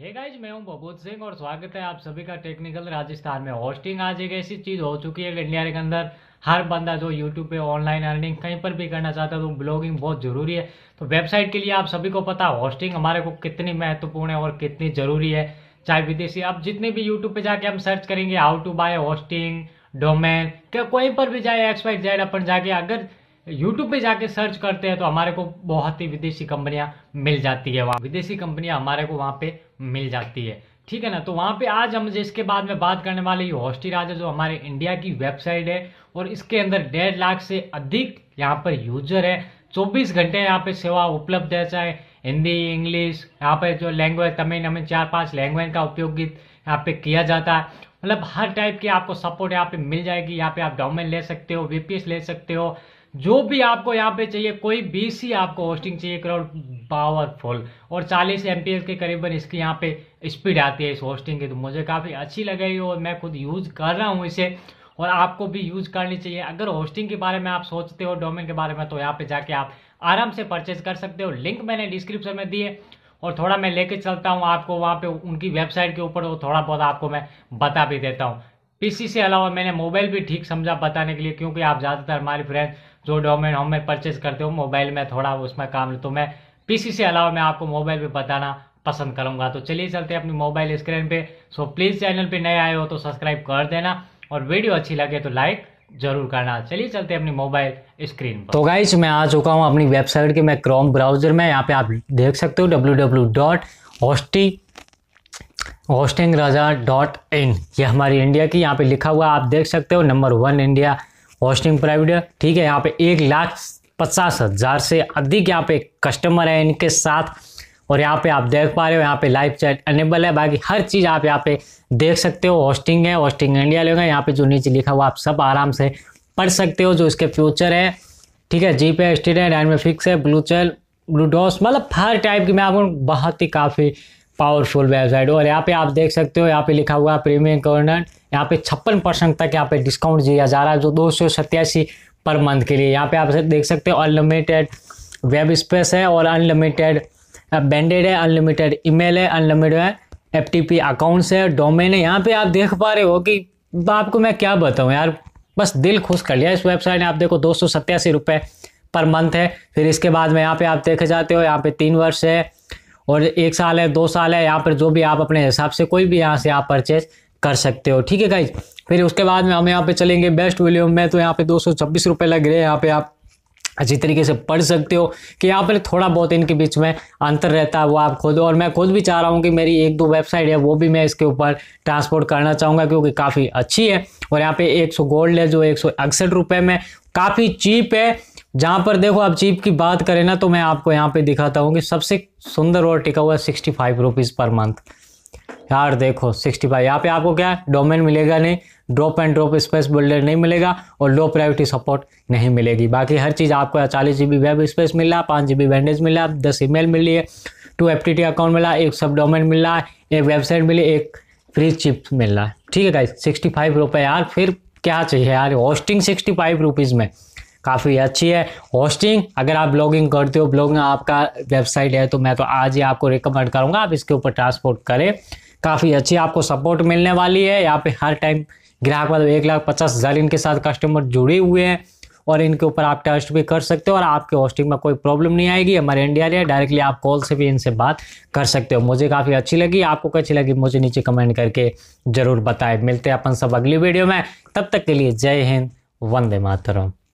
हे hey guys मैं हूं बबूत सिंह और स्वागत है आप सभी का टेक्निकल राजस्थान में होस्टिंग आज एक ऐसी चीज़ हो चुकी है इंडिया के अंदर हर बंदा जो यूट्यूब पे ऑनलाइन अर्निंग कहीं पर भी करना चाहता है तो ब्लॉगिंग बहुत ज़रूरी है तो वेबसाइट के लिए आप सभी को पता है होस्टिंग हमारे को कितनी महत्वपूर्ण है और कितनी ज़रूरी है चाहे विदेशी आप जितने भी यूट्यूब पे जाके हम सर्च करेंगे how to buy hosting domain कोई पर भी जाए एक्सपाइट जाए जेड अपन जाके अगर यूट्यूब पे जाके सर्च करते हैं तो हमारे को बहुत ही विदेशी कंपनियां मिल जाती है वहाँ विदेशी कंपनियां हमारे को वहाँ पे मिल जाती है ठीक है ना तो वहाँ पे आज हम जिसके बाद में बात करने वाले ये हॉस्टी राजा जो हमारे इंडिया की वेबसाइट है और इसके अंदर डेढ़ लाख से अधिक यहाँ पर यूजर है चौबीस घंटे यहाँ पे सेवा उपलब्ध है चाहे हिंदी इंग्लिश यहाँ पे जो लैंग्वेज तमिल हमें चार पांच लैंग्वेज का उपयोग यहाँ पे किया जाता है मतलब हर टाइप की आपको सपोर्ट यहाँ पे मिल जाएगी यहाँ पे आप डॉमेन ले सकते हो वीपीएस ले सकते हो जो भी आपको यहाँ पे चाहिए कोई भी सी आपको होस्टिंग चाहिए क्राउड पावरफुल और 40 एम के करीबन इसकी यहाँ पे स्पीड आती है इस होस्टिंग की तो मुझे काफ़ी अच्छी लग रही है और मैं खुद यूज़ कर रहा हूँ इसे और आपको भी यूज़ करनी चाहिए अगर होस्टिंग के बारे में आप सोचते हो डोमेन के बारे में तो यहाँ पे जाके आप आराम से परचेज कर सकते हो लिंक मैंने डिस्क्रिप्शन में दिए और थोड़ा मैं लेके चलता हूँ आपको वहाँ पे उनकी वेबसाइट के ऊपर वो थोड़ा बहुत आपको मैं बता भी देता हूँ पीसी से अलावा मैंने मोबाइल भी ठीक समझा बताने के लिए क्योंकि आप ज़्यादातर हमारे फ्रेंड जो डोमेन होम में परचेज करते हो मोबाइल में थोड़ा उसमें काम तो मैं पीसी से अलावा मैं आपको मोबाइल पे बताना पसंद करूंगा तो चलिए चलते हैं अपनी मोबाइल स्क्रीन पे सो प्लीज़ चैनल पे नए आए हो तो सब्सक्राइब कर देना और वीडियो अच्छी लगे तो लाइक जरूर करना चलिए चलते हैं अपनी मोबाइल स्क्रीन पर तो गाइज मैं आ चुका हूँ अपनी वेबसाइट के मैं क्रोम ब्राउजर में यहाँ पे आप देख सकते हो W W dot hosting Raja dot in ये हमारी इंडिया की यहाँ पे लिखा हुआ आप देख सकते हो number one India hosting provider ठीक है यहाँ पे एक लाख पचास हज़ार से अधिक यहाँ पे कस्टमर है इनके साथ और यहाँ पे आप देख पा रहे हो यहाँ पे लाइव चैट अनेबल है बाकी हर चीज़ आप यहाँ पे देख सकते हो होस्टिंग है होस्टिंग इंडिया लेगा यहाँ पे जो नीचे लिखा हुआ आप सब आराम से पढ़ सकते हो जो इसके फ्यूचर है ठीक है जी पे स्टेडेंट एंड में फिक्स है ब्लूचेल ब्लूडोस मतलब हर टाइप की मैं आपको बहुत ही काफ़ी पावरफुल वेबसाइट और यहाँ पे आप देख सकते हो यहाँ पे लिखा हुआ है प्रीमियम कवर्नर यहाँ पे छप्पन परसेंट तक यहाँ पे डिस्काउंट दिया जा रहा है जो दो सौ सत्यासी पर मंथ के लिए यहाँ पे आप देख सकते हो अनलिमिटेड वेब स्पेस है और अनलिमिटेड बैंडेड है अनलिमिटेड ईमेल है अनलिमिटेड है एफ टी पी अकाउंट्स है डोमेन है यहाँ पे आप देख पा रहे हो कि आपको मैं क्या बताऊँ यार बस दिल खुश कर लिया इस वेबसाइट ने आप देखो दो सौ सत्यासी रुपये पर मंथ है फिर इसके बाद में यहाँ पे आप देखे जाते हो यहाँ पे तीन वर्ष है और एक साल है दो साल है यहाँ पर जो भी आप अपने हिसाब से कोई भी यहाँ से आप परचेज कर सकते हो ठीक है गाइज फिर उसके बाद में हम यहाँ पे चलेंगे बेस्ट वॉल्यूम में तो यहाँ पे दो सौ छब्बीस रुपये लग रहे हैं यहाँ पे आप अच्छी तरीके से पढ़ सकते हो कि यहाँ पर थोड़ा बहुत इनके बीच में अंतर रहता है वो आप खुद और मैं खुद भी चाह रहा हूँ कि मेरी एक दो वेबसाइट है वो भी मैं इसके ऊपर ट्रांसपोर्ट करना चाहूँगा क्योंकि काफ़ी अच्छी है और यहाँ पे 100 गोल्ड है जो एक सौ में काफ़ी चीप है जहां पर देखो आप चीप की बात करें ना तो मैं आपको यहाँ पे दिखाता हूँ कि सबसे सुंदर और टिका हुआ है sixty five rupees per month यार देखो सिक्सटी फाइव यहाँ पे आपको क्या है डोमेन मिलेगा नहीं drop and drop space builder नहीं मिलेगा और लो प्रायोरिटी सपोर्ट नहीं मिलेगी बाकी हर चीज़ आपको चालीस जी वेब स्पेस मिल रहा है पाँच जी बी बैंडेज मिल रहा है दस ई मेल मिल रही है two F T T account मिला एक सब डोमेन मिल रहा है एक वेबसाइट मिली एक फ्री चिप मिल रहा है ठीक है गाइस सिक्सटी फाइव रुपये यार फिर क्या चाहिए यार होस्टिंग सिक्सटी फाइव रुपीज़ में काफ़ी अच्छी है होस्टिंग अगर आप ब्लॉगिंग करते हो ब्लॉगिंग आपका वेबसाइट है तो मैं तो आज ही आपको रिकमेंड करूँगा आप इसके ऊपर ट्रांसपोर्ट करें काफ़ी अच्छी आपको सपोर्ट मिलने वाली है यहाँ पे हर टाइम ग्राहक मतलब एक लाख पचास हज़ार इनके साथ कस्टमर जुड़े हुए हैं और इनके ऊपर आप टेस्ट भी कर सकते हो और आपके होस्टिंग में कोई प्रॉब्लम नहीं आएगी हमारे इंडिया लिए डायरेक्टली आप कॉल से भी इनसे बात कर सकते हो मुझे काफ़ी अच्छी लगी आपको कैसी लगी मुझे नीचे कमेंट करके ज़रूर बताएं मिलते हैं अपन सब अगली वीडियो में तब तक के लिए जय हिंद वंदे मातरम